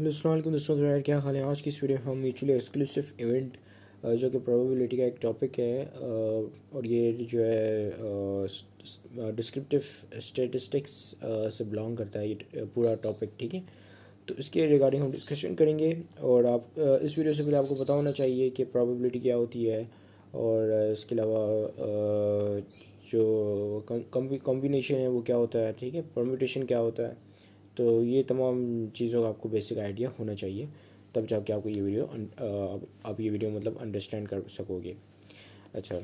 hello सलामकुम दोस्तों तो यार क्या हाल है आज की इस वीडियो में हम म्यूचुअली एक्सक्लूसिव इवेंट जो कि प्रोबेबिलिटी का एक टॉपिक है और ये जो है डिस्क्रिप्टिव स्टेटिस्टिक्स से बिलोंग करता है ये पूरा टॉपिक ठीक है तो इसके रिगार्डिंग हम डिस्कशन करेंगे और आप इस वीडियो से पहले आपको पता होना चाहिए कि प्रॉबिलिटी क्या होती है और इसके अलावा जो कॉम्बिनेशन है वो क्या होता है ठीक है परम्यूटेशन क्या होता है तो ये तमाम चीज़ों का आपको बेसिक आइडिया होना चाहिए तब जाके आपको ये वीडियो आप ये वीडियो मतलब अंडरस्टैंड कर सकोगे अच्छा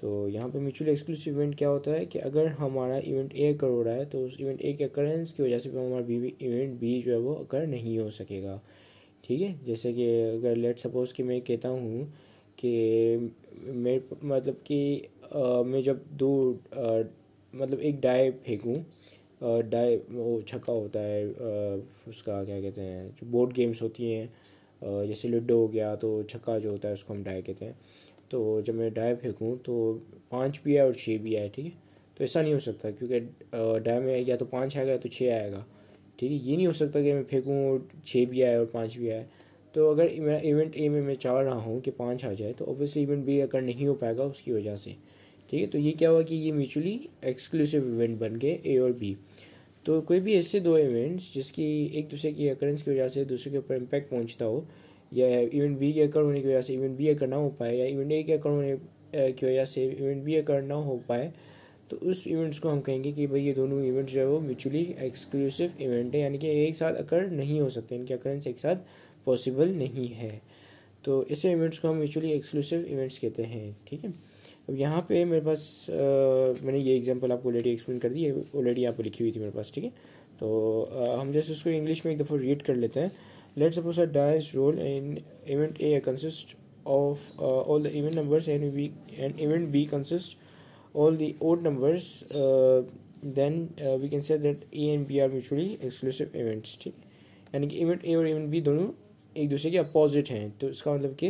तो यहाँ पे म्यूचुअल एक्सक्लूसिव इवेंट क्या होता है कि अगर हमारा इवेंट ए अकर हो रहा है तो उस इवेंट ए के अकरेंस की वजह से हमारा बी इवेंट बी जो है वो अकर नहीं हो सकेगा ठीक है जैसे कि अगर लेट सपोज कि मैं कहता हूँ कि मेरे मतलब कि मैं जब दो आ, मतलब एक डाई फेंकूँ डाई वो छक्का होता है उसका क्या कहते हैं जो बोर्ड गेम्स होती हैं जैसे लूडो हो गया तो छक्का जो होता है उसको हम डाई कहते हैं तो जब मैं डाई फेंकूँ तो पाँच भी आए और छः भी आए ठीक है तो ऐसा नहीं हो सकता क्योंकि डाई में या तो पाँच आएगा या तो छः आएगा ठीक है ये नहीं हो सकता कि मैं फेंकूँ और छः भी आए और पाँच भी आए तो अगर इवेंट ए में मैं चाह रहा हूँ कि पाँच आ जाए तो ऑब्वियसली इवेंट बी अगर नहीं हो पाएगा उसकी वजह से ठीक है तो ये क्या हुआ कि ये म्यूचुअली एक्सक्लूसिव इवेंट बन गए ए और बी तो कोई भी ऐसे दो इवेंट्स जिसकी एक दूसरे की अकरेंस की वजह से दूसरे के ऊपर इम्पैक्ट पहुंचता हो या इवेंट बी के अकर होने की वजह से इवेंट बी अकर ना हो पाए या इवेंट ए के अकर होने की वजह से इवेंट बी अकर ना हो पाए तो उस इवेंट्स को हम कहेंगे कि भाई ये दोनों इवेंट्स जो है वो म्यूचुअली एक्सक्लूसिव इवेंट है यानी कि एक साथ अकर नहीं हो सकते इनके अकरेंस एक साथ पॉसिबल नहीं है तो ऐसे इवेंट्स को हम म्यूचुअली एक्सक्लूसिव इवेंट्स कहते हैं ठीक है अब यहाँ पे मेरे पास आ, मैंने ये एग्जांपल आपको ऑलरेडी एक्सप्लेन कर दी है ऑलरेडी यहाँ पर लिखी हुई थी मेरे पास ठीक है तो आ, हम जैसे उसको इंग्लिश में एक दफ़ा रीड कर लेते हैं let suppose a dice roll in event A consist of all the event numbers and we and event B consist all the odd numbers then we can say that A and B are mutually exclusive events ठीक है यानी कि event A और event B दोनों एक दूसरे के opposite हैं तो इसका मतलब कि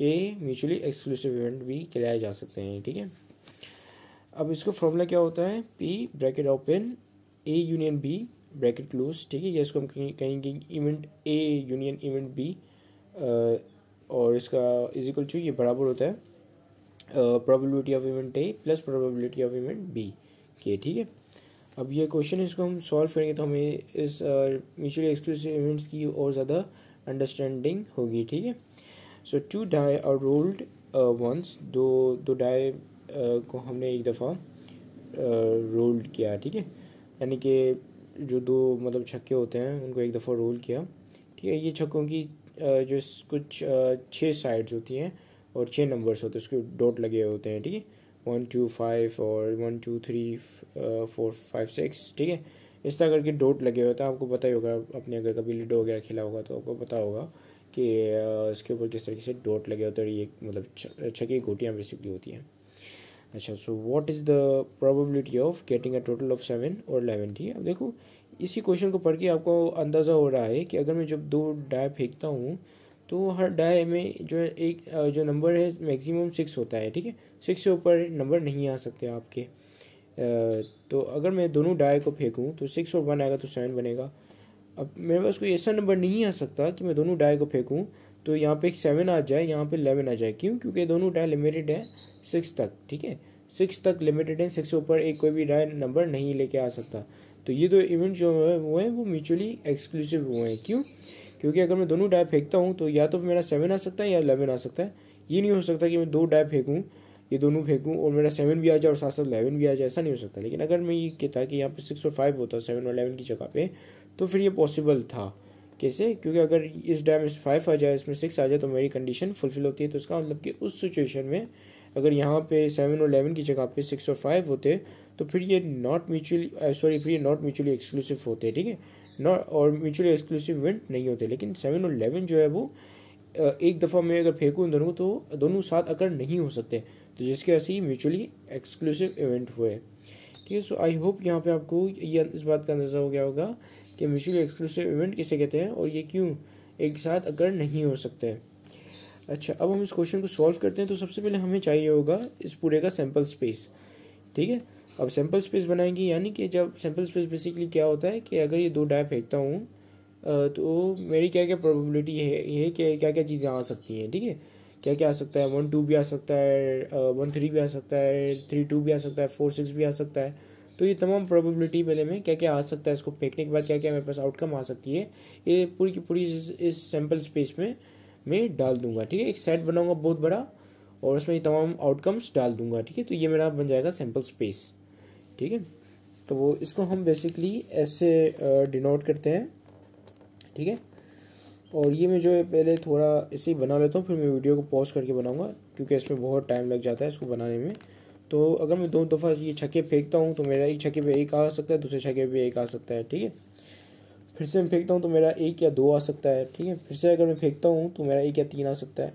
ये म्यूचुअली एक्सक्लूसिव इवेंट भी खिलाए जा सकते हैं ठीक है अब इसका फॉर्मूला क्या होता है P bracket open A union B bracket close ठीक है या इसको हम कहेंगे event A union event B और इसका इज इक्वल टू ये बराबर होता है probability of event A plus probability of event B के ठीक है अब ये क्वेश्चन इसको हम सॉल्व करेंगे तो हमें इस म्यूचुअली एक्सक्लूसिव इवेंट्स की और ज़्यादा अंडरस्टैंडिंग होगी ठीक है सो टू डाई और रोल्ड वंस दो दो डाई uh, को हमने एक दफ़ा रोल्ड uh, किया ठीक है यानी कि जो दो मतलब छक्के होते हैं उनको एक दफ़ा रोल किया ठीक है ये छक्कों की uh, जो कुछ छः साइड्स होती हैं और छः नंबर्स होते हैं उसके डॉट लगे होते हैं ठीक है वन टू फाइव और one two three four five six ठीक है इस तरह करके डोट लगे हुए थे आपको पता ही होगा अपने अगर कभी लिडो वगैरह खेला होगा तो आपको पता होगा कि इसके ऊपर किस तरीके से डोट लगे होते हैं ये मतलब छकी गोटियाँ बेसिकली होती हैं अच्छा so what is the probability of getting a total of seven और है अब देखो इसी क्वेश्चन को पढ़ के आपको अंदाज़ा हो रहा है कि अगर मैं जब दो डाय फेंकता हूँ तो हर डाय में जो एक जो नंबर है मैक्सिमम सिक्स होता है ठीक है सिक्स से ऊपर नंबर नहीं आ सकते आपके तो अगर मैं दोनों डाई को फेंकूँ तो सिक्स और वन आएगा तो सेवन बनेगा अब मेरे पास कोई ऐसा नंबर नहीं आ सकता कि मैं दोनों डाई को फेंकूँ तो यहाँ पे एक सेवन आ जाए यहाँ पे इलेवन आ जाए क्यों क्योंकि दोनों डाई लिमिटेड है सिक्स तक ठीक है सिक्स तक लिमिटेड है सिक्स ऊपर एक कोई भी डाई नंबर नहीं लेके आ सकता तो ये दो इवेंट जो है वो हैं वो म्यूचुअली एक्सक्लूसिव हुए हैं क्यों क्योंकि अगर मैं दोनों डाई फेंकता हूँ तो या तो मेरा सेवन आ सकता है या इलेवन आ सकता है ये नहीं हो सकता कि मैं दो डाई फेंकूँ ये दोनों फेंकूँ और मेरा सेवन भी आ जाए और साथ साथ इलेवन भी आ जाए ऐसा नहीं हो सकता लेकिन अगर मैं ये कहता कि यहाँ पर सिक्स और फाइव होता सेवन और एलेवन की जगह पर तो फिर ये पॉसिबल था कैसे क्योंकि अगर इस डैम में फाइव आ जाए इसमें सिक्स आ जाए तो मेरी कंडीशन फुलफिल होती है तो इसका मतलब कि उस सिचुएशन में अगर यहाँ पे सेवन और एलेवन की जगह पे सिक्स और फाइव होते तो फिर ये नॉट म्यूचुअली सॉरी फिर ये नॉट म्यूचुअली एक्सक्लूसिव होते ठीक है नॉट और म्यूचुअली एक्सक्लूसिव इवेंट नहीं होते लेकिन सेवन और एलेवन जो है वो एक दफ़ा मैं अगर फेंकूँ इन दोनों को तो दोनों साथ अगर नहीं हो सकते तो जिसके से ही म्यूचुअली एक्सक्लूसिव इवेंट हुए ठीक है सो आई होप यहाँ पे आपको ये इस बात का अंदाज़ा हो गया होगा कि म्यूचुअली एक्सक्लूसिव इवेंट किसे कहते हैं और ये क्यों एक साथ अगर नहीं हो सकते अच्छा अब हम इस क्वेश्चन को सॉल्व करते हैं तो सबसे पहले हमें चाहिए होगा इस पूरे का सैम्पल स्पेस ठीक है अब सैम्पल स्पेस बनाएंगे यानी कि जब सैम्पल स्पेस बेसिकली क्या होता है कि अगर ये दो डाय फेंकता हूँ तो मेरी क्या क्या प्रोबेबिलिटी है ये कि क्या क्या चीज़ें आ सकती हैं ठीक है क्या क्या आ सकता है वन टू भी आ सकता है वन थ्री भी आ सकता है थ्री टू भी आ सकता है फोर सिक्स भी आ सकता है तो ये तमाम प्रोबेबिलिटी पहले में क्या क्या आ सकता है इसको फेंकने के बाद क्या क्या मेरे पास आउटकम आ सकती है ये पूरी की पूरी इस, इस सैम्पल स्पेस में मैं डाल दूंगा ठीक है एक सेट बनाऊंगा बहुत बड़ा और उसमें ये तमाम आउटकम्स डाल दूंगा ठीक है तो ये मेरा बन जाएगा सैम्पल स्पेस ठीक है तो वो इसको हम बेसिकली ऐसे डिनोट करते हैं ठीक है और ये मैं जो है पहले थोड़ा इसे ही बना लेता हूँ फिर मैं वीडियो को पॉज करके बनाऊँगा क्योंकि इसमें बहुत टाइम लग जाता है इसको बनाने में तो अगर मैं दो दफ़ा ये छक्के फेंकता हूँ तो मेरा एक छक्के पे एक आ सकता है दूसरे छक्के पे एक आ सकता है ठीक है फिर से मैं फेंकता हूँ तो मेरा एक या दो आ सकता है ठीक है फिर से अगर मैं फेंकता हूँ तो मेरा एक या तीन आ सकता है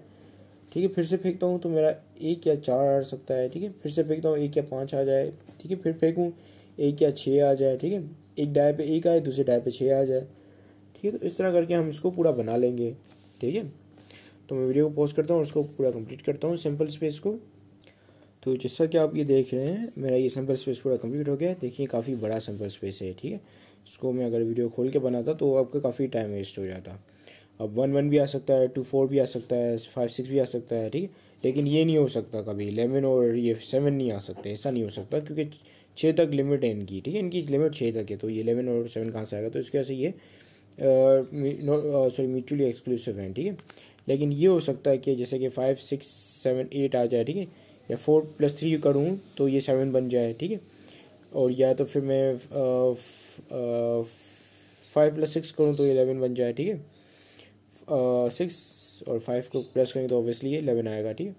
ठीक है फिर से फेंकता हूँ तो मेरा एक या चार आ सकता है ठीक है फिर से फेंकता हूँ एक या पाँच आ जाए ठीक है फिर फेंकूँ एक या छः आ जाए ठीक है एक डाय पर एक आए दूसरे डाय पर छः आ जाए ठीक है तो इस तरह करके हम इसको पूरा बना लेंगे ठीक है तो मैं वीडियो को पोस्ट करता हूँ और इसको पूरा कंप्लीट करता हूँ सिंपल स्पेस को तो जैसा कि आप ये देख रहे हैं मेरा ये सिंपल स्पेस पूरा कंप्लीट हो गया देखिए काफ़ी बड़ा सिंपल स्पेस है ठीक है इसको मैं अगर वीडियो खोल के बनाता तो आपका काफ़ी टाइम वेस्ट हो जाता अब वन वन भी आ सकता है टू फोर भी आ सकता है फाइव सिक्स भी आ सकता है ठीक है लेकिन ये नहीं हो सकता कभी इलेवन और ये सेवन नहीं आ सकते ऐसा नहीं हो सकता क्योंकि छः तक लिमिट है इनकी ठीक है इनकी लिमिट छः तक है तो ये इलेवन और सेवन कहाँ से आएगा तो इसकी वजह से ये सॉरी म्यूचुअली एक्सक्लूसिव हैं ठीक है लेकिन ये हो सकता है कि जैसे कि फाइव सिक्स सेवन एट आ जाए ठीक है या फोर प्लस थ्री करूँ तो ये सेवन बन जाए ठीक है और या तो फिर मैं फाइव प्लस सिक्स करूँ तो एलेवन बन जाए ठीक है सिक्स और फाइव को प्लस करेंगे तो ऑब्वियसली ये इलेवन आएगा ठीक है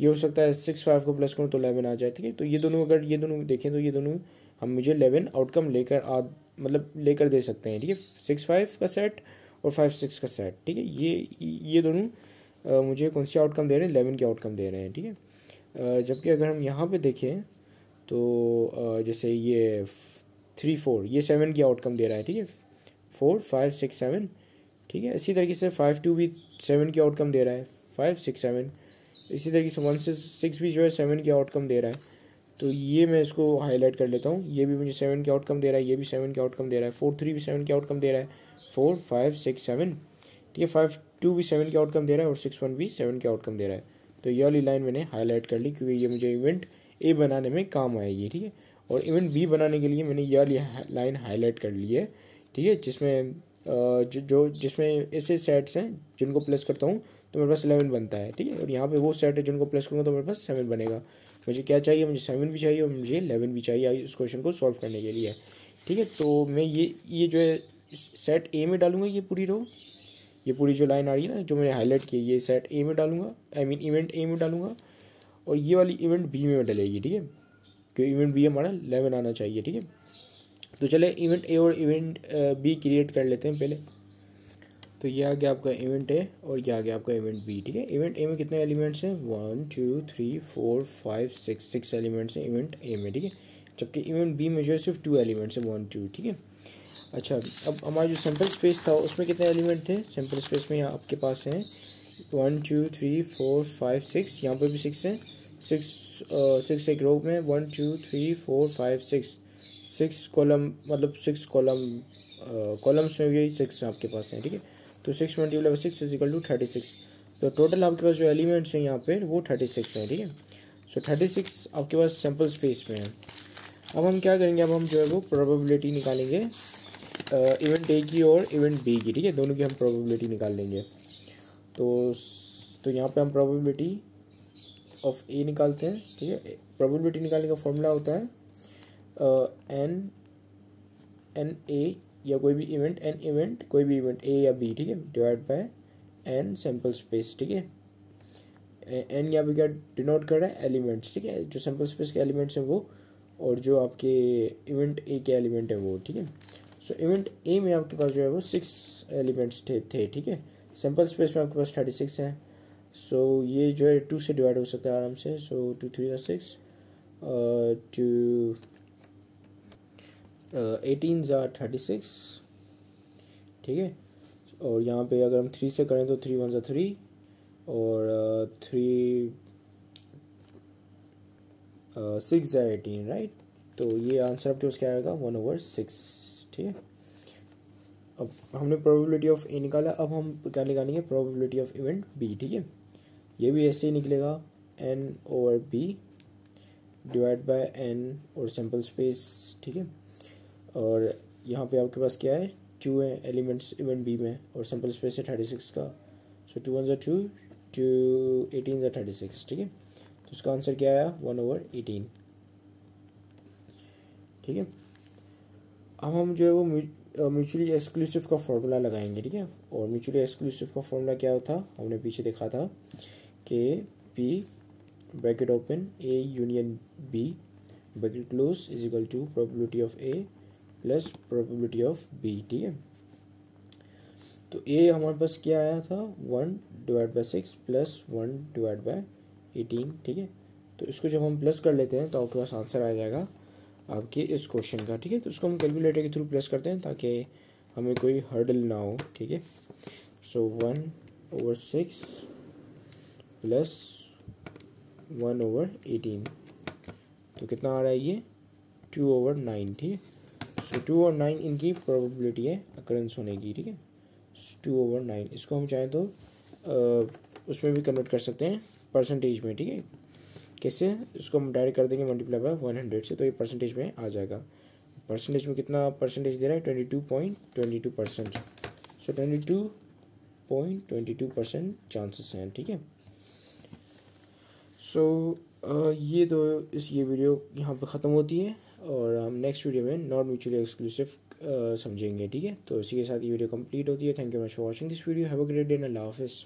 ये हो सकता है सिक्स फाइव को प्लस करूँ तो एलेवन आ जाए ठीक है तो ये दोनों अगर ये दोनों देखें तो ये दोनों हम मुझे एलेवन आउटकम लेकर आ मतलब लेकर दे सकते हैं ठीक है सिक्स फाइव का सेट और फाइव सिक्स का सेट ठीक है ये ये दोनों मुझे कौन सी आउटकम दे रहे हैं इलेवन के आउटकम दे रहे हैं ठीक है जबकि अगर हम यहाँ पे देखें तो जैसे ये थ्री फोर ये सेवन की आउटकम दे रहा है ठीक है फोर फाइव सिक्स सेवन ठीक है इसी तरीके से फाइव टू भी सेवन की आउटकम दे रहा है फाइव सिक्स सेवन इसी तरीके से वन से सिक्स भी जो है सेवन की आउटकम दे रहा है तो ये मैं इसको हाईलाइट कर लेता हूँ ये भी मुझे सेवन के आउटकम दे रहा है ये भी सेवन के आउटकम दे रहा है फोर थ्री भी सेवन के आउटकम दे रहा है फोर फाइव सिक्स सेवन ठीक है फाइव टू भी सेवन के आउटकम दे रहा है और सिक्स वन भी सेवन के आउटकम दे रहा है तो ये वाली लाइन मैंने हाईलाइट कर ली क्योंकि ये मुझे इवेंट ए बनाने में काम आएगी ठीक है और इवेंट बी बनाने के लिए मैंने ये वाली लाइन हाईलाइट कर ली है ठीक है जिसमें जो, जिसमें ऐसे सेट्स हैं जिनको प्लस करता हूँ तो मेरे पास इलेवन बनता है ठीक है और यहाँ पे वो सेट है जिनको प्लस करूँगा तो मेरे पास सेवन बनेगा मुझे क्या चाहिए मुझे सेवन भी चाहिए और मुझे एलेवन भी चाहिए इस क्वेश्चन को सॉल्व करने के लिए ठीक है तो मैं ये ये जो है सेट ए में डालूंगा ये पूरी रो ये पूरी जो लाइन आ रही है ना जो मैंने हाईलाइट की ये सेट ए में डालूंगा आई मीन इवेंट ए में डालूंगा और ये वाली इवेंट बी में डलेगी ठीक है क्योंकि इवेंट बी हमारा लेवन आना चाहिए ठीक है तो चले इवेंट ए और इवेंट बी क्रिएट कर लेते हैं पहले तो ये आ गया आपका इवेंट ए और ये आ गया आपका इवेंट बी ठीक है इवेंट ए में कितने एलिमेंट्स हैं one two three four five six six elements हैं इवेंट ए में ठीक है जबकि इवेंट बी में जो है सिर्फ टू एलिमेंट्स हैं वन टू ठीक है अच्छा अब हमारा जो सैम्पल स्पेस था उसमें कितने एलिमेंट थे सैम्पल स्पेस में यहाँ आपके पास हैं one two three four five six यहाँ पर भी सिक्स हैं सिक्स सिक्स एक रो में one two three four five six six column मतलब सिक्स कॉलम कॉलम्स में भी सिक्स आपके पास हैं ठीक है तो six multiply by six equal to thirty six तो टोटल आपके पास जो एलिमेंट्स हैं यहाँ पर वो थर्टी सिक्स हैं ठीक है सो थर्टी सिक्स आपके पास सैम्पल स्पेस में है अब हम क्या करेंगे अब हम जो है वो प्रोबेबिलिटी निकालेंगे इवेंट ए की और इवेंट बी की ठीक है दोनों की हम प्रोबेबिलिटी निकाल लेंगे तो तो यहाँ पे हम प्रोबेबिलिटी ऑफ ए निकालते हैं ठीक है प्रोबेबिलिटी निकालने का फॉर्मूला होता है एन एन ए या कोई भी इवेंट एन इवेंट कोई भी इवेंट ए या बी ठीक है divide by n sample space ठीक है एन यहाँ पे क्या डिनोट कर रहा है एलिमेंट्स ठीक है जो सैम्पल स्पेस के एलिमेंट्स हैं वो और जो आपके इवेंट ए के एलिमेंट हैं वो ठीक है सो इवेंट ए में आपके पास जो है वो सिक्स एलिमेंट्स थे थे ठीक है सैम्पल स्पेस में आपके पास थर्टी सिक्स हैं सो so, ये जो है टू से डिवाइड हो सकता है आराम से सो टू थ्री या सिक्स टू एटीन ज़ार थर्टी सिक्स ठीक है और यहाँ पे अगर हम थ्री से करें तो थ्री वन ज़ा थ्री और थ्री सिक्स ज़ा एटीन राइट तो ये आंसर आपके पास क्या आएगा वन ओवर सिक्स ठीक है अब हमने प्रोबेबिलिटी ऑफ ए निकाला अब हम क्या निकालेंगे प्रोबेबिलिटी ऑफ इवेंट बी ठीक है ये भी ऐसे ही निकलेगा n over B divide by n और सैम्पल स्पेस ठीक है और यहाँ पे आपके पास क्या है टू है एलिमेंट्स इवेंट बी में और सैम्पल स्पेस है थर्टी सिक्स का सो टू वन ज़ा टू टू एटीन ज़ा थर्टी सिक्स ठीक है तो उसका आंसर क्या आया वन ओवर एटीन ठीक है अब हम जो है वो म्यूचुअली एक्सक्लूसिव uh, का फॉर्मूला लगाएंगे ठीक है और म्यूचुअली एक्सक्लूसिव का फॉर्मूला क्या होता हमने पीछे देखा था कि P bracket open A union B bracket close is equal to probability of A plus probability of B ठीक है तो ए हमारे पास क्या आया था one divide by six plus one divide by eighteen ठीक है तो इसको जब हम प्लस कर लेते हैं तो आपके पास आंसर आ जाएगा आपके इस क्वेश्चन का ठीक है तो उसको हम कैलकुलेटर के थ्रू प्लस करते हैं ताकि हमें कोई हर्डल ना हो ठीक है so one over six plus one over eighteen तो कितना आ रहा है ये टू ओवर नाइन ठीक है सो टू और नाइन इनकी प्रोबेबिलिटी है अक्रेंस होने की ठीक है टू ओवर नाइन इसको हम चाहें तो आ, उसमें भी कन्वर्ट कर सकते हैं परसेंटेज में ठीक है कैसे इसको हम डायरेक्ट कर देंगे मल्टीप्लाई बाय वन हंड्रेड से तो ये परसेंटेज में आ जाएगा परसेंटेज में कितना परसेंटेज दे रहा है twenty two point twenty two percent so twenty two point twenty two percent chances हैं ठीक है सो so, ये तो इस ये वीडियो यहाँ पे ख़त्म होती है और हम नेक्स्ट वीडियो में नॉट म्यूचुअली एक्सक्लूसिव समझेंगे ठीक है तो इसी के साथ ये वीडियो कंप्लीट होती है thank you much for watching this video have a great day and अल्लाह हाफिज़